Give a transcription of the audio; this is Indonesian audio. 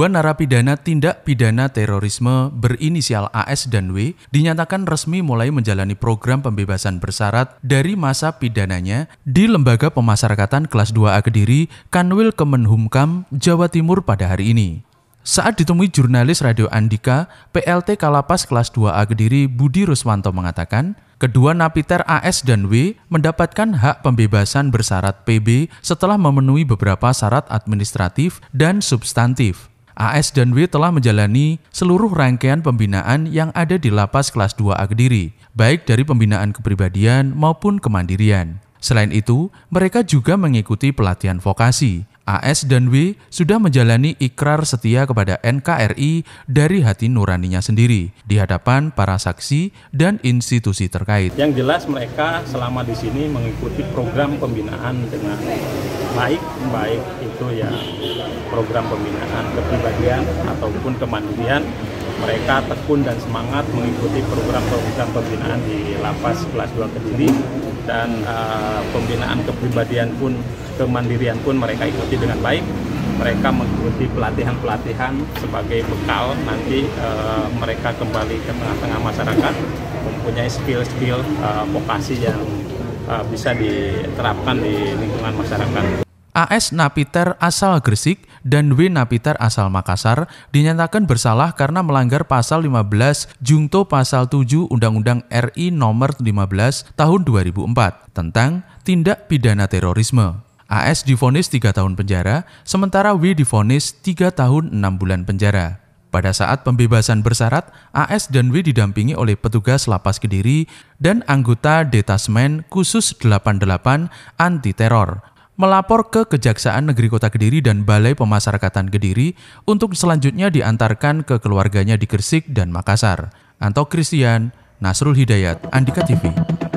Dua narapidana tindak pidana terorisme berinisial AS dan W dinyatakan resmi mulai menjalani program pembebasan bersyarat dari masa pidananya di Lembaga Pemasyarakatan Kelas 2A Kediri, Kanwil Kemenhumkam, Jawa Timur pada hari ini. Saat ditemui jurnalis Radio Andika, PLT Kalapas Kelas 2A Kediri Budi Ruswanto mengatakan, kedua napiter AS dan W mendapatkan hak pembebasan bersyarat PB setelah memenuhi beberapa syarat administratif dan substantif. AS dan W telah menjalani seluruh rangkaian pembinaan yang ada di lapas kelas 2A Kediri, baik dari pembinaan kepribadian maupun kemandirian. Selain itu, mereka juga mengikuti pelatihan vokasi. AS dan W sudah menjalani ikrar setia kepada NKRI dari hati nuraninya sendiri di hadapan para saksi dan institusi terkait. Yang jelas mereka selama di sini mengikuti program pembinaan dengan baik, baik itu ya program pembinaan kepribadian ataupun kemandirian mereka tekun dan semangat mengikuti program-program pembinaan di lapas kelas 2 Kediri dan uh, pembinaan kepribadian pun kemandirian pun mereka ikuti dengan baik mereka mengikuti pelatihan-pelatihan sebagai bekal nanti uh, mereka kembali ke tengah-tengah masyarakat mempunyai skill-skill uh, vokasi yang uh, bisa diterapkan di lingkungan masyarakat AS Napiter asal Gresik dan W Napiter asal Makassar dinyatakan bersalah karena melanggar pasal 15 Jungto pasal 7 Undang-Undang RI nomor 15 tahun 2004 tentang tindak pidana terorisme. AS difonis 3 tahun penjara, sementara W difonis 3 tahun 6 bulan penjara. Pada saat pembebasan bersyarat, AS dan W didampingi oleh petugas lapas Kediri dan anggota detasmen khusus 88 anti teror melapor ke Kejaksaan Negeri Kota Kediri dan Balai Pemasarakatan Kediri untuk selanjutnya diantarkan ke keluarganya di Gresik dan Makassar. Anto Christian, Nasrul Hidayat, Andika TV.